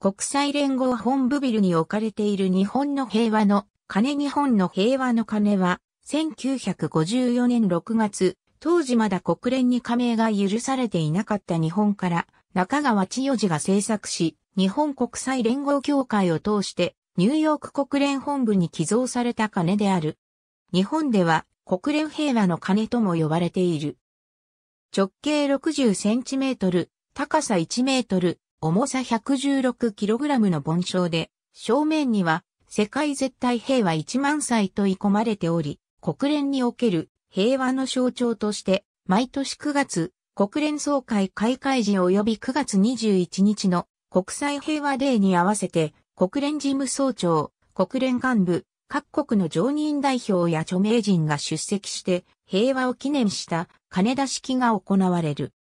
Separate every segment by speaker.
Speaker 1: 国際連合本部ビルに置かれている日本の平和の鐘日本の平和の鐘は、1954年6月、当時まだ国連に加盟が許されていなかった日本から、中川千代寺が制作し、日本国際連合協会を通して、ニューヨーク国連本部に寄贈された鐘である。日本では、国連平和の鐘とも呼ばれている。直径60センチメートル、高さ1メートル、重さ 116kg の盆章で、正面には世界絶対平和1万歳とい込まれており、国連における平和の象徴として、毎年9月、国連総会開会時及び9月21日の国際平和デーに合わせて、国連事務総長、国連幹部、各国の常任代表や著名人が出席して、平和を記念した金し式が行われる。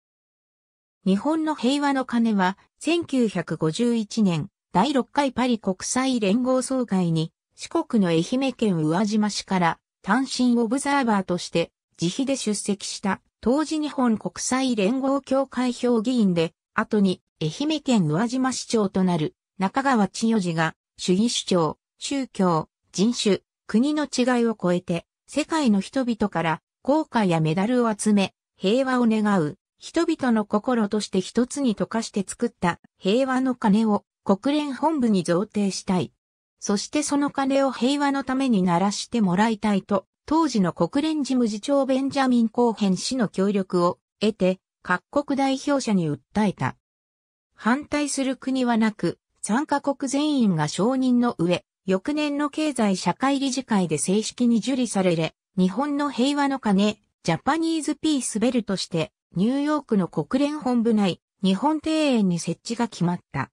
Speaker 1: 日本の平和の鐘は、1951年、第6回パリ国際連合総会に、四国の愛媛県宇和島市から単身オブザーバーとして自費で出席した当時日本国際連合協会評議員で、後に愛媛県宇和島市長となる中川千代次が主義主張、宗教、人種、国の違いを超えて世界の人々から効果やメダルを集め平和を願う人々の心として一つに溶かして作った平和の鐘を国連本部に贈呈したい。そしてその鐘を平和のために鳴らしてもらいたいと、当時の国連事務次長ベンジャミン・コーヘン氏の協力を得て、各国代表者に訴えた。反対する国はなく、参加国全員が承認の上、翌年の経済社会理事会で正式に受理されれ、日本の平和の鐘、ジャパニーズピースベルとしてニューヨークの国連本部内、日本庭園に設置が決まった。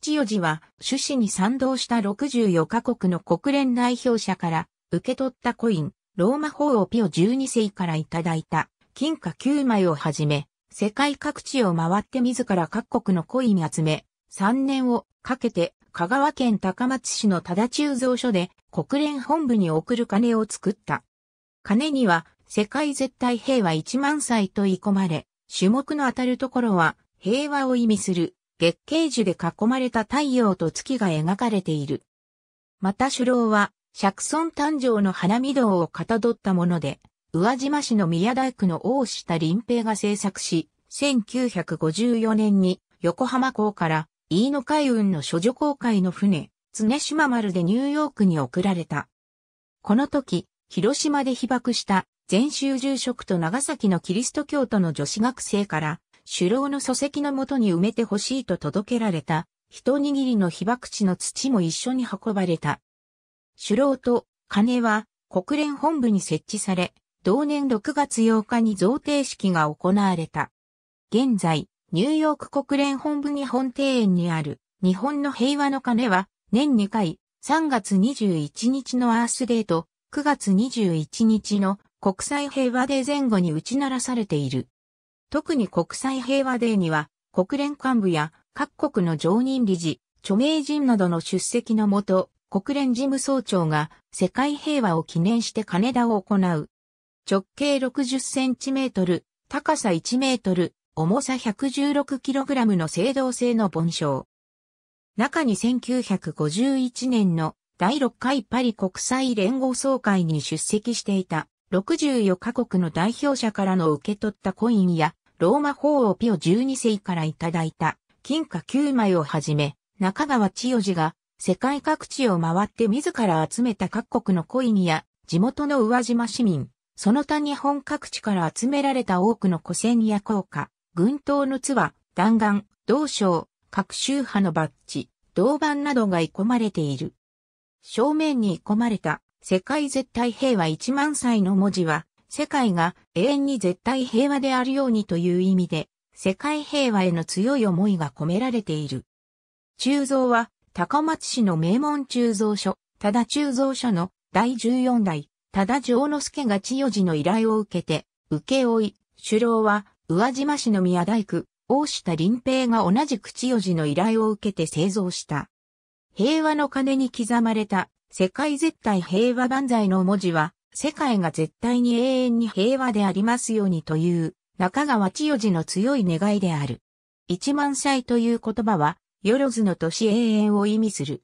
Speaker 1: 千代寺は趣旨に賛同した64カ国の国連代表者から受け取ったコイン、ローマ法王ピオ12世からいただいた金貨9枚をはじめ、世界各地を回って自ら各国のコイン集め、3年をかけて香川県高松市の忠中造所で国連本部に送る金を作った。金には世界絶対平和1万歳と言い込まれ、種目の当たるところは平和を意味する月桂樹で囲まれた太陽と月が描かれている。また首楼は、釈尊誕生の花見堂をかたどったもので、宇和島市の宮大工の大下林平が制作し、1954年に横浜港から飯野海運の諸女航海の船、常島丸でニューヨークに送られた。この時、広島で被爆した全州住職と長崎のキリスト教徒の女子学生から、首老の礎石のもとに埋めてほしいと届けられた、一握りの被爆地の土も一緒に運ばれた。首老と金は国連本部に設置され、同年6月8日に贈呈式が行われた。現在、ニューヨーク国連本部日本庭園にある日本の平和の鐘は年2回3月21日のアースデーと9月21日の国際平和デー前後に打ち鳴らされている。特に国際平和デーには、国連幹部や各国の常任理事、著名人などの出席のもと、国連事務総長が世界平和を記念して金田を行う。直径60センチメートル、高さ1メートル、重さ1 1 6ラムの青銅製の盆章。中に1951年の第6回パリ国際連合総会に出席していた64カ国の代表者からの受け取ったコインや、ローマ法王ピオ12世からいただいた金貨9枚をはじめ、中川千代寺が世界各地を回って自ら集めた各国のコインや地元の宇和島市民、その他日本各地から集められた多くの古銭や硬貨、軍刀のツ弾丸、銅賞、各宗派のバッジ、銅板などが鋳込まれている。正面に鋳込まれた世界絶対平和1万歳の文字は、世界が永遠に絶対平和であるようにという意味で、世界平和への強い思いが込められている。鋳造は、高松市の名門鋳造所、多田鋳造所の第14代、多田城之助が千代寺の依頼を受けて、請負い、首領は、宇和島市の宮大工、大下林平が同じく千代寺の依頼を受けて製造した。平和の鐘に刻まれた世界絶対平和万歳の文字は、世界が絶対に永遠に平和でありますようにという、中川千代寺の強い願いである。一万歳という言葉は、よろずの年永遠を意味する。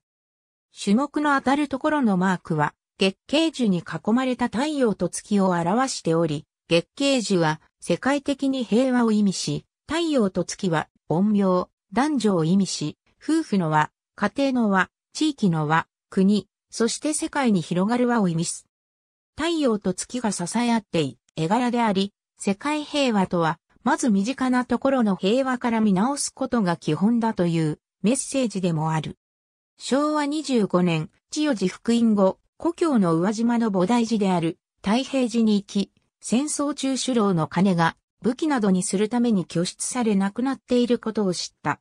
Speaker 1: 種目の当たるところのマークは、月桂樹に囲まれた太陽と月を表しており、月桂樹は世界的に平和を意味し、太陽と月は陰陽、男女を意味し、夫婦の和、家庭の和、地域の和、国、そして世界に広がる輪を意味す。太陽と月が支え合って絵柄であり、世界平和とは、まず身近なところの平和から見直すことが基本だというメッセージでもある。昭和25年、千代寺福音後、故郷の宇和島の菩提寺である太平寺に行き、戦争中首老の金が武器などにするために拠出され亡くなっていることを知った。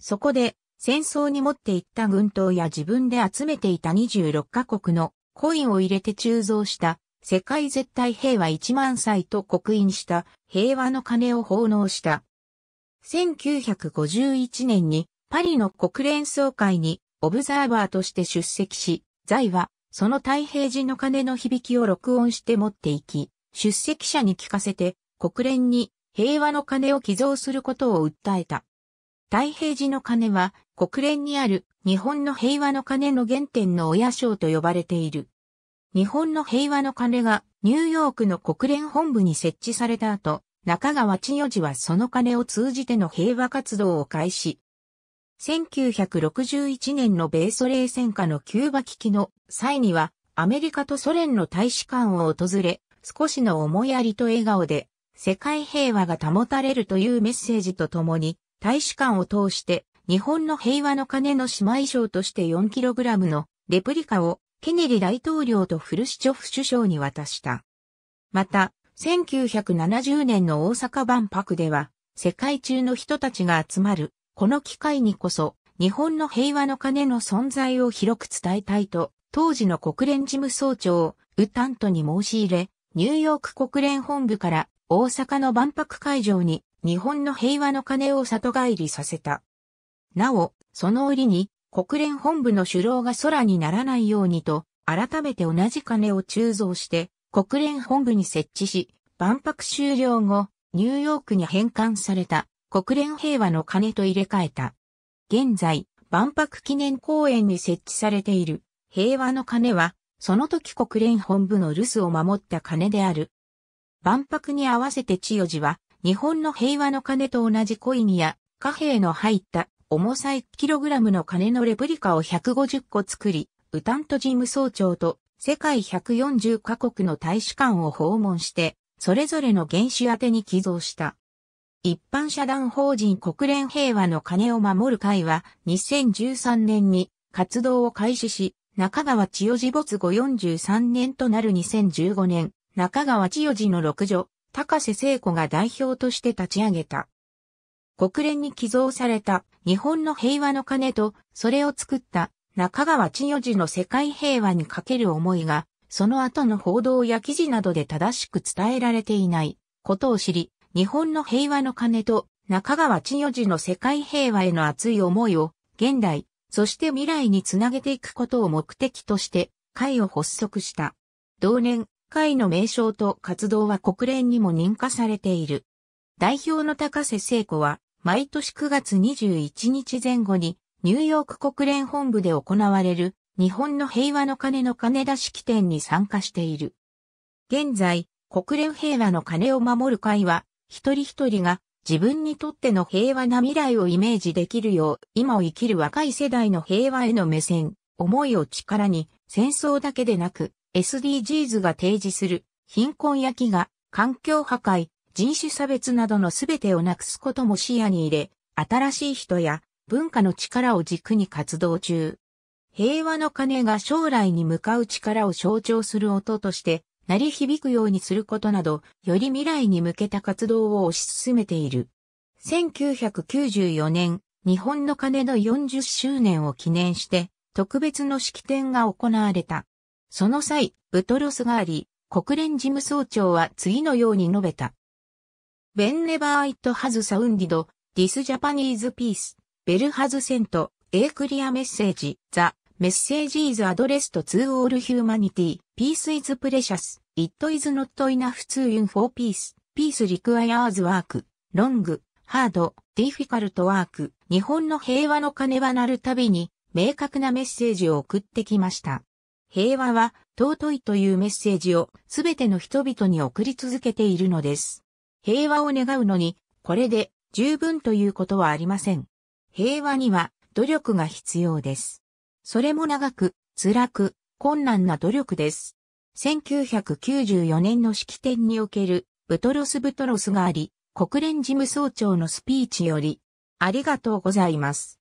Speaker 1: そこで戦争に持っていった軍刀や自分で集めていた26カ国のコインを入れて鋳造した世界絶対平和1万歳と刻印した平和の鐘を奉納した。1951年にパリの国連総会にオブザーバーとして出席し、財はその太平寺の鐘の響きを録音して持っていき、出席者に聞かせて国連に平和の鐘を寄贈することを訴えた。太平寺の鐘は国連にある日本の平和の鐘の原点の親賞と呼ばれている。日本の平和の鐘がニューヨークの国連本部に設置された後、中川千代次はその鐘を通じての平和活動を開始。1961年の米ソ冷戦下のキューバ危機の際にはアメリカとソ連の大使館を訪れ、少しの思いやりと笑顔で世界平和が保たれるというメッセージとともに大使館を通して日本の平和の鐘の姉妹賞として 4kg のレプリカをケネディ大統領とフルシチョフ首相に渡した。また、1970年の大阪万博では、世界中の人たちが集まる、この機会にこそ、日本の平和の鐘の存在を広く伝えたいと、当時の国連事務総長、ウタントに申し入れ、ニューヨーク国連本部から大阪の万博会場に日本の平和の鐘を里帰りさせた。なお、その折に、国連本部の首脳が空にならないようにと、改めて同じ金を鋳造して、国連本部に設置し、万博終了後、ニューヨークに返還された国連平和の金と入れ替えた。現在、万博記念公園に設置されている平和の金は、その時国連本部の留守を守った金である。万博に合わせて千代寺は、日本の平和の金と同じコインや貨幣の入った重さ 1kg の鐘のレプリカを150個作り、ウタント事務総長と世界140カ国の大使館を訪問して、それぞれの原子宛に寄贈した。一般社団法人国連平和の鐘を守る会は2013年に活動を開始し、中川千代寺没後43年となる2015年、中川千代寺の六女、高瀬聖子が代表として立ち上げた。国連に寄贈された日本の平和の鐘と、それを作った中川千代寺の世界平和にかける思いが、その後の報道や記事などで正しく伝えられていないことを知り、日本の平和の鐘と中川千代寺の世界平和への熱い思いを現代、そして未来につなげていくことを目的として会を発足した。同年、会の名称と活動は国連にも認可されている。代表の高瀬聖子は毎年9月21日前後にニューヨーク国連本部で行われる日本の平和の鐘の鐘出式典に参加している。現在、国連平和の鐘を守る会は、一人一人が自分にとっての平和な未来をイメージできるよう、今を生きる若い世代の平和への目線、思いを力に、戦争だけでなく、SDGs が提示する貧困や飢餓、環境破壊、人種差別などの全てをなくすことも視野に入れ、新しい人や文化の力を軸に活動中。平和の鐘が将来に向かう力を象徴する音として鳴り響くようにすることなど、より未来に向けた活動を推し進めている。1994年、日本の鐘の40周年を記念して、特別の式典が行われた。その際、ブトロスがあり、国連事務総長は次のように述べた。When never it has sounded, this Japanese piece, bell has sent, a clear message, the message is addressed to all humanity, peace is precious, it is not enough to in for peace, peace requires work, long, hard, difficult work, 日本の平和の鐘は鳴るたびに明確なメッセージを送ってきました。平和は尊いというメッセージをすべての人々に送り続けているのです。平和を願うのに、これで十分ということはありません。平和には努力が必要です。それも長く、辛く、困難な努力です。1994年の式典におけるブトロス・ブトロスがあり、国連事務総長のスピーチより、ありがとうございます。